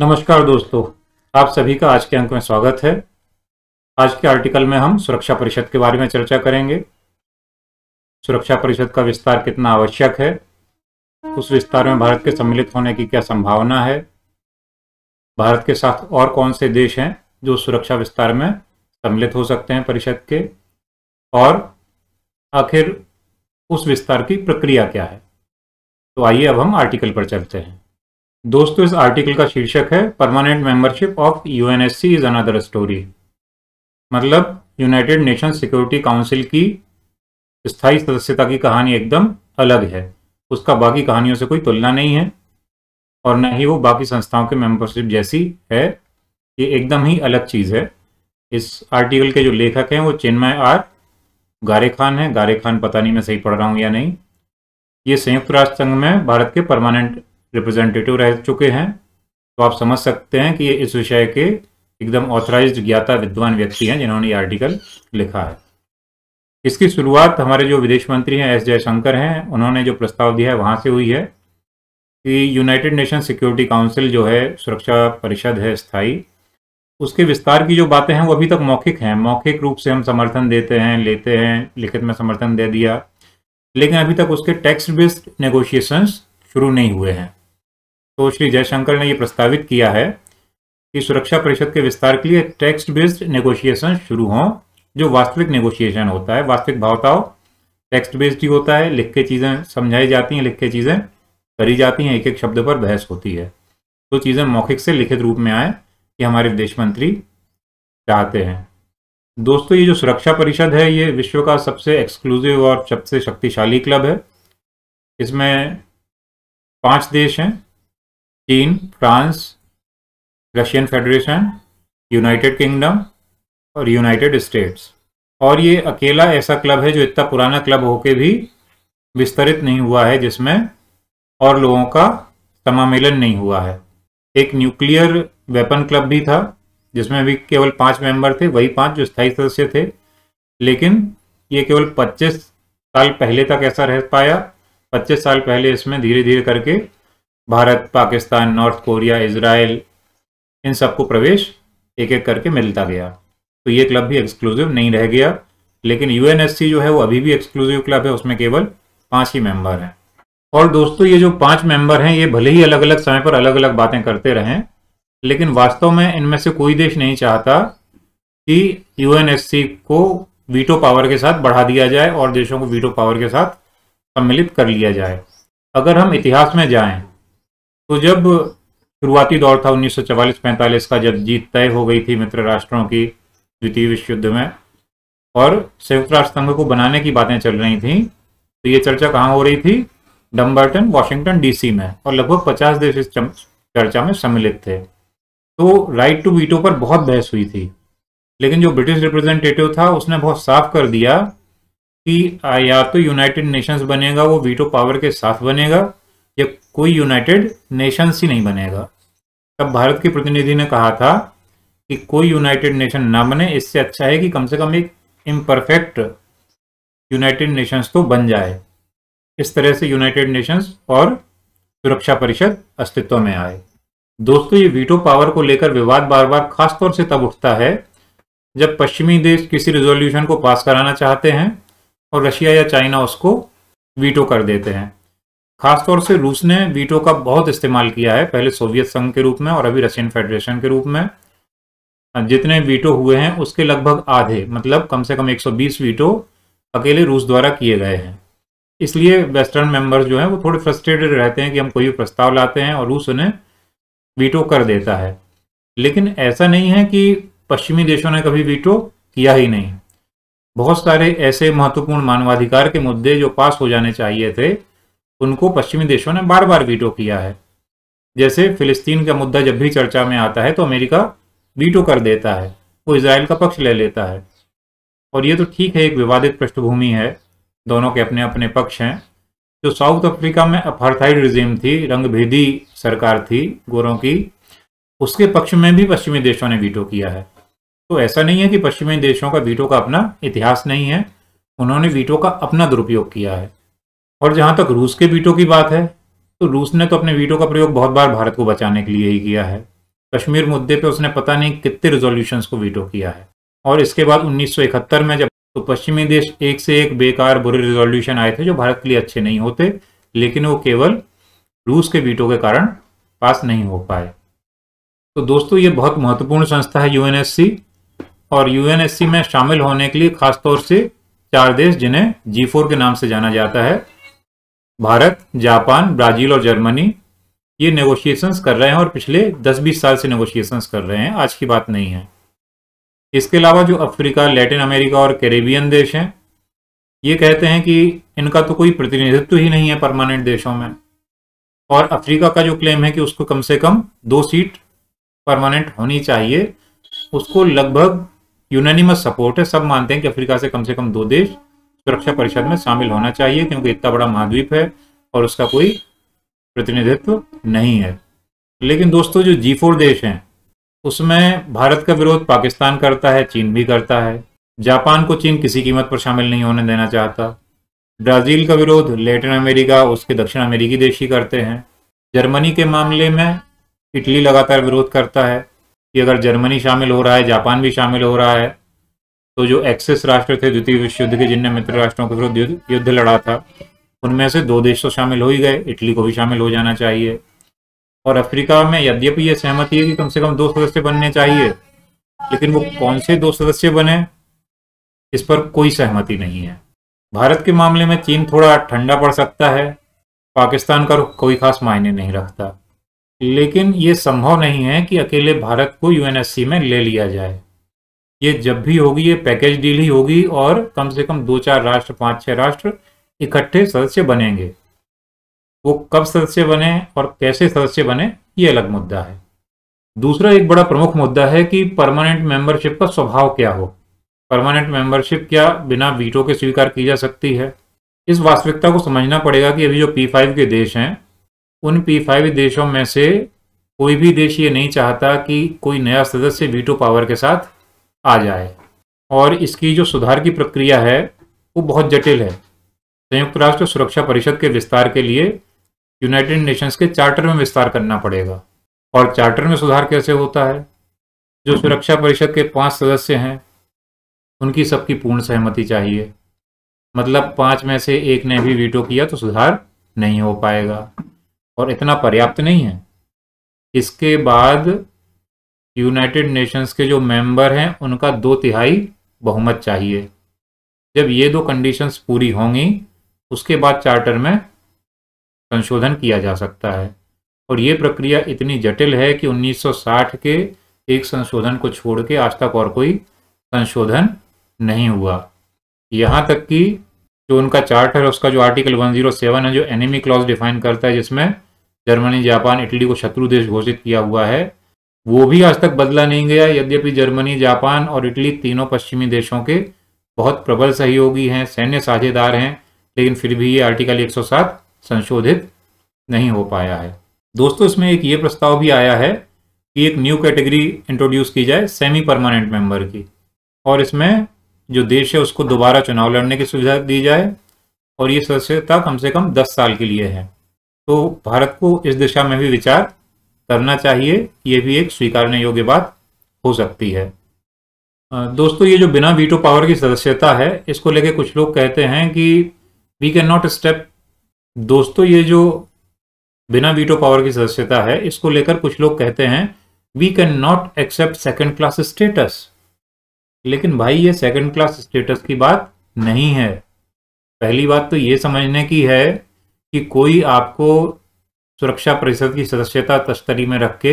नमस्कार दोस्तों आप सभी का आज के अंक में स्वागत है आज के आर्टिकल में हम सुरक्षा परिषद के बारे में चर्चा करेंगे सुरक्षा परिषद का विस्तार कितना आवश्यक है उस विस्तार में भारत के सम्मिलित होने की क्या संभावना है भारत के साथ और कौन से देश हैं जो सुरक्षा विस्तार में सम्मिलित हो सकते हैं परिषद के और आखिर उस विस्तार की प्रक्रिया क्या है तो आइए अब हम आर्टिकल पर चलते हैं दोस्तों इस आर्टिकल का शीर्षक है permanent membership of UNSC is another story मतलब यूनाइटेड नेशन सिक्योरिटी काउंसिल की स्थायी सदस्यता की कहानी एकदम अलग है उसका बाकी कहानियों से कोई तुलना नहीं है और न ही वो बाकी संस्थाओं के मेंबरशिप जैसी है ये एकदम ही अलग चीज़ है इस आर्टिकल के जो लेखक हैं वो चिन्मय आर गारे खान हैं गारे खान पता नहीं मैं सही पढ़ रहा हूँ या नहीं ये संयुक्त राष्ट्र संघ में भारत के परमानेंट रिप्रेजेंटेटिव रह चुके हैं तो आप समझ सकते हैं कि ये इस विषय के एकदम ऑथराइज ज्ञाता विद्वान व्यक्ति हैं जिन्होंने ये आर्टिकल लिखा है इसकी शुरुआत हमारे जो विदेश मंत्री हैं एस जयशंकर हैं उन्होंने जो प्रस्ताव दिया है वहाँ से हुई है कि यूनाइटेड नेशन सिक्योरिटी काउंसिल जो है सुरक्षा परिषद है स्थायी उसके विस्तार की जो बातें हैं वो अभी तक मौखिक हैं मौखिक रूप से हम समर्थन देते हैं लेते हैं लिखित में समर्थन दे दिया लेकिन अभी तक उसके टेक्स्ट बेस्ड नेगोशिएशंस शुरू नहीं हुए हैं तो श्री जयशंकर ने यह प्रस्तावित किया है कि सुरक्षा परिषद के विस्तार के लिए टेक्स्ट बेस्ड नेगोशिएशन शुरू हों जो वास्तविक नेगोशिएशन होता है वास्तविक भावताओं टेक्स्ट बेस्ड ही होता है लिख के चीज़ें समझाई जाती हैं लिख के चीज़ें करी जाती हैं एक एक शब्द पर बहस होती है तो चीज़ें मौखिक से लिखित रूप में आए कि हमारे विदेश मंत्री चाहते हैं दोस्तों ये जो सुरक्षा परिषद है ये विश्व का सबसे एक्सक्लूसिव और सबसे शक्तिशाली क्लब है इसमें पांच देश हैं चीन France Russian Federation United Kingdom और यूनाइटेड स्टेट्स और ये अकेला ऐसा क्लब है जो इतना पुराना क्लब होके भी विस्तरित नहीं हुआ है जिसमें और लोगों का समामेलन नहीं हुआ है एक न्यूक्लियर वेपन क्लब भी था जिसमें भी केवल पांच मेंबर थे वही पांच जो स्थायी सदस्य थे लेकिन ये केवल 25 साल पहले तक ऐसा रह पाया 25 साल पहले इसमें धीरे धीरे करके Bharat Pakistan North Korea Israel इन सबको प्रवेश एक एक करके मिलता गया तो ये क्लब भी एक्सक्लूसिव नहीं रह गया लेकिन यूएनएससी जो है वो अभी भी एक्सक्लूसिव क्लब है उसमें केवल पांच ही मेंबर हैं और दोस्तों ये जो पांच मेंबर हैं ये भले ही अलग अलग समय पर अलग अलग बातें करते रहें लेकिन वास्तव में इनमें से कोई देश नहीं चाहता कि यूएनएससी को वीटो पावर के साथ बढ़ा दिया जाए और देशों को वीटो पावर के साथ सम्मिलित कर लिया जाए अगर हम इतिहास में जाएं तो जब शुरुआती दौर था 1944-45 का जब जीत तय हो गई थी मित्र राष्ट्रों की द्वितीय विश्व युद्ध में और संयुक्त राष्ट्र संघ को बनाने की बातें चल रही थी तो ये चर्चा कहाँ हो रही थी डम्बर्टन वाशिंगटन डीसी में और लगभग पचास देश इस चर्चा में सम्मिलित थे तो राइट टू वीटो पर बहुत बहस हुई थी लेकिन जो ब्रिटिश रिप्रेजेंटेटिव था उसने बहुत साफ कर दिया कि या तो यूनाइटेड नेशंस बनेगा वो वीटो पावर के साथ बनेगा कोई यूनाइटेड नेशंस ही नहीं बनेगा तब भारत के प्रतिनिधि ने कहा था कि कोई यूनाइटेड नेशन ना बने इससे अच्छा है कि कम से कम एक इम्परफेक्ट यूनाइटेड नेशंस तो बन जाए इस तरह से यूनाइटेड नेशंस और सुरक्षा परिषद अस्तित्व में आए दोस्तों ये वीटो पावर को लेकर विवाद बार बार खासतौर से तब उठता है जब पश्चिमी देश किसी रिजोल्यूशन को पास कराना चाहते हैं और रशिया या चाइना उसको वीटो कर देते हैं खासतौर से रूस ने वीटो का बहुत इस्तेमाल किया है पहले सोवियत संघ के रूप में और अभी रशियन फेडरेशन के रूप में जितने वीटो हुए हैं उसके लगभग आधे मतलब कम से कम 120 वीटो अकेले रूस द्वारा किए गए हैं इसलिए वेस्टर्न मेंबर्स जो हैं वो थोड़े फ्रस्ट्रेटेड रहते हैं कि हम कोई भी प्रस्ताव लाते हैं और रूस उन्हें वीटो कर देता है लेकिन ऐसा नहीं है कि पश्चिमी देशों ने कभी वीटो किया ही नहीं बहुत सारे ऐसे महत्वपूर्ण मानवाधिकार के मुद्दे जो पास हो जाने चाहिए थे उनको पश्चिमी देशों ने बार बार वीटो किया है जैसे फिलिस्तीन का मुद्दा जब भी चर्चा में आता है तो अमेरिका वीटो कर देता है वो इसराइल का पक्ष ले लेता है और ये तो ठीक है एक विवादित पृष्ठभूमि है दोनों के अपने अपने पक्ष हैं जो साउथ अफ्रीका में अपार्थाइड रिजीम थी रंगभेदी सरकार थी गोरों की उसके पक्ष में भी पश्चिमी देशों ने वीटो किया है तो ऐसा नहीं है कि पश्चिमी देशों का वीटो का अपना इतिहास नहीं है उन्होंने वीटो का अपना दुरुपयोग किया है और जहां तक रूस के वीटो की बात है तो रूस ने तो अपने वीटो का प्रयोग बहुत बार भारत को बचाने के लिए ही किया है कश्मीर मुद्दे पे उसने पता नहीं कितने रिजोल्यूशन को वीटो किया है और इसके बाद 1971 में जब तो पश्चिमी देश एक से एक बेकार बुरे रेजोल्यूशन आए थे जो भारत के लिए अच्छे नहीं होते लेकिन वो केवल रूस के वीटो के कारण पास नहीं हो पाए तो दोस्तों ये बहुत महत्वपूर्ण संस्था है यूएनएससी और यूएनएससी में शामिल होने के लिए खासतौर से चार देश जिन्हें जी के नाम से जाना जाता है भारत जापान ब्राजील और जर्मनी ये नेगोशिएशंस कर रहे हैं और पिछले 10-20 साल से नेगोशिएशंस कर रहे हैं आज की बात नहीं है इसके अलावा जो अफ्रीका लैटिन अमेरिका और कैरेबियन देश हैं ये कहते हैं कि इनका तो कोई प्रतिनिधित्व ही नहीं है परमानेंट देशों में और अफ्रीका का जो क्लेम है कि उसको कम से कम दो सीट परमानेंट होनी चाहिए उसको लगभग यूनानिमस सपोर्ट है सब मानते हैं कि अफ्रीका से कम से कम दो देश सुरक्षा परिषद में शामिल होना चाहिए क्योंकि इतना बड़ा महाद्वीप है और उसका कोई प्रतिनिधित्व नहीं है लेकिन दोस्तों जो जी फोर देश हैं उसमें भारत का विरोध पाकिस्तान करता है चीन भी करता है जापान को चीन किसी कीमत पर शामिल नहीं होने देना चाहता ब्राज़ील का विरोध लेटिन अमेरिका उसके दक्षिण अमेरिकी देश ही करते हैं जर्मनी के मामले में इटली लगातार विरोध करता है कि अगर जर्मनी शामिल हो रहा है जापान भी शामिल हो रहा है तो जो एक्सिस राष्ट्र थे द्वितीय विश्व युद्ध के जिनने मित्र राष्ट्रों के विरुद्ध युद्ध लड़ा था उनमें से दो देश तो शामिल हो ही गए इटली को भी शामिल हो जाना चाहिए और अफ्रीका में यद्यपि ये सहमति है कि कम से कम दो सदस्य बनने चाहिए लेकिन वो कौन से दो सदस्य बने इस पर कोई सहमति नहीं है भारत के मामले में चीन थोड़ा ठंडा पड़ सकता है पाकिस्तान का कोई खास मायने नहीं रखता लेकिन ये संभव नहीं है कि अकेले भारत को यूएनएससी में ले लिया जाए ये जब भी होगी ये पैकेज डील ही होगी और कम से कम दो चार राष्ट्र पांच छह राष्ट्र इकट्ठे सदस्य बनेंगे वो कब सदस्य बने और कैसे सदस्य बने ये अलग मुद्दा है दूसरा एक बड़ा प्रमुख मुद्दा है कि परमानेंट मेंबरशिप का स्वभाव क्या हो परमानेंट मेंबरशिप क्या बिना वीटो के स्वीकार की जा सकती है इस वास्तविकता को समझना पड़ेगा कि अभी जो पी फाइव के देश हैं उन पी फाइव देशों में से कोई भी देश ये नहीं चाहता कि कोई नया सदस्य वीटो पावर के साथ आ जाए और इसकी जो सुधार की प्रक्रिया है वो बहुत जटिल है संयुक्त राष्ट्र सुरक्षा परिषद के विस्तार के लिए यूनाइटेड नेशंस के चार्टर में विस्तार करना पड़ेगा और चार्टर में सुधार कैसे होता है जो सुरक्षा परिषद के पांच सदस्य हैं उनकी सबकी पूर्ण सहमति चाहिए मतलब पांच में से एक ने भी वीटो किया तो सुधार नहीं हो पाएगा और इतना पर्याप्त नहीं है इसके बाद यूनाइटेड नेशंस के जो मेंबर हैं उनका दो तिहाई बहुमत चाहिए जब ये दो कंडीशंस पूरी होंगी उसके बाद चार्टर में संशोधन किया जा सकता है और ये प्रक्रिया इतनी जटिल है कि 1960 के एक संशोधन को छोड़ के आज तक और कोई संशोधन नहीं हुआ यहाँ तक कि जो उनका चार्टर है उसका जो आर्टिकल 107 है जो एनिमी क्लॉज डिफाइन करता है जिसमें जर्मनी जापान इटली को शत्रु देश घोषित किया हुआ है वो भी आज तक बदला नहीं गया यद्यपि जर्मनी जापान और इटली तीनों पश्चिमी देशों के बहुत प्रबल सहयोगी हैं सैन्य साझेदार हैं लेकिन फिर भी ये आर्टिकल 107 संशोधित नहीं हो पाया है दोस्तों इसमें एक ये प्रस्ताव भी आया है कि एक न्यू कैटेगरी इंट्रोड्यूस की जाए सेमी परमानेंट मेंबर की और इसमें जो देश है उसको दोबारा चुनाव लड़ने की सुविधा दी जाए और ये सदस्यता कम से कम दस साल के लिए है तो भारत को इस दिशा में भी विचार करना चाहिए ये भी एक स्वीकारने योग्य बात हो सकती है दोस्तों ये जो बिना वीटो पावर की सदस्यता है इसको लेके कुछ लोग कहते हैं कि वी कैन नॉट स्टेप दोस्तों ये जो बिना वीटो पावर की सदस्यता है इसको लेकर कुछ लोग कहते हैं we can not accept second class status लेकिन भाई ये सेकेंड क्लास स्टेटस की बात नहीं है पहली बात तो ये समझने की है कि कोई आपको सुरक्षा परिषद की सदस्यता तस्तरी में रख के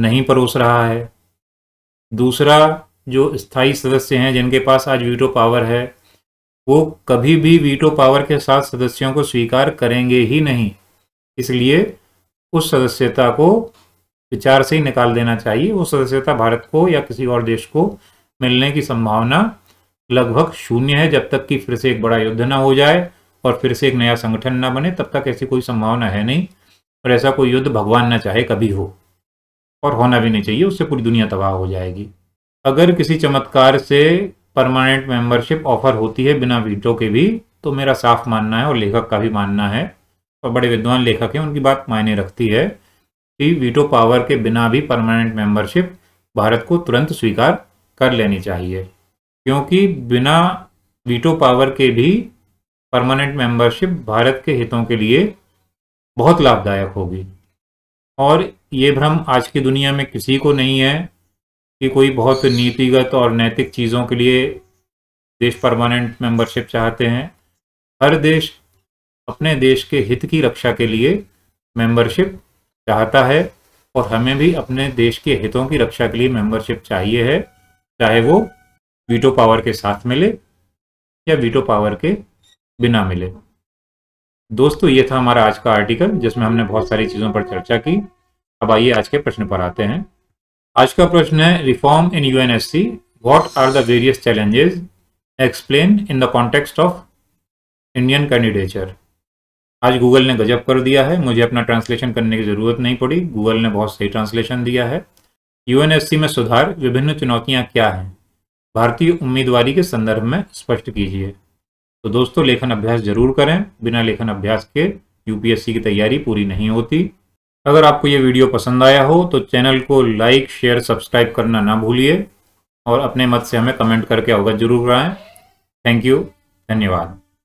नहीं परोस रहा है दूसरा जो स्थायी सदस्य हैं जिनके पास आज वीटो पावर है वो कभी भी वीटो पावर के साथ सदस्यों को स्वीकार करेंगे ही नहीं इसलिए उस सदस्यता को विचार से ही निकाल देना चाहिए वो सदस्यता भारत को या किसी और देश को मिलने की संभावना लगभग शून्य है जब तक कि फिर से एक बड़ा युद्ध ना हो जाए और फिर से एक नया संगठन ना बने तब तक ऐसी कोई संभावना है नहीं और ऐसा कोई युद्ध भगवान ना चाहे कभी हो और होना भी नहीं चाहिए उससे पूरी दुनिया तबाह हो जाएगी अगर किसी चमत्कार से परमानेंट मेंबरशिप ऑफर होती है बिना वीटो के भी तो मेरा साफ मानना है और लेखक का भी मानना है और बड़े विद्वान लेखक हैं उनकी बात मायने रखती है कि वीटो पावर के बिना भी परमानेंट मेंबरशिप भारत को तुरंत स्वीकार कर लेनी चाहिए क्योंकि बिना वीटो पावर के भी परमानेंट मेंबरशिप भारत के हितों के लिए बहुत लाभदायक होगी और ये भ्रम आज की दुनिया में किसी को नहीं है कि कोई बहुत नीतिगत और नैतिक चीज़ों के लिए देश परमानेंट मेंबरशिप चाहते हैं हर देश अपने देश के हित की रक्षा के लिए मेंबरशिप चाहता है और हमें भी अपने देश के हितों की रक्षा के लिए मेंबरशिप चाहिए है चाहे वो वीटो पावर के साथ मिले या वीटो पावर के बिना मिले दोस्तों ये था हमारा आज का आर्टिकल जिसमें हमने बहुत सारी चीज़ों पर चर्चा की अब आइए आज के प्रश्न पर आते हैं आज का प्रश्न है reform in U N S C what are the various challenges explain in the context of Indian candidature आज गूगल ने गजब कर दिया है मुझे अपना ट्रांसलेशन करने की ज़रूरत नहीं पड़ी गूगल ने बहुत सही ट्रांसलेशन दिया है यू में सुधार विभिन्न चुनौतियाँ क्या हैं भारतीय उम्मीदवारी के संदर्भ में स्पष्ट कीजिए तो दोस्तों लेखन अभ्यास जरूर करें बिना लेखन अभ्यास के यूपीएससी की तैयारी पूरी नहीं होती अगर आपको ये वीडियो पसंद आया हो तो चैनल को लाइक शेयर सब्सक्राइब करना ना भूलिए और अपने मत से हमें कमेंट करके अवगत जरूर कराएं थैंक यू धन्यवाद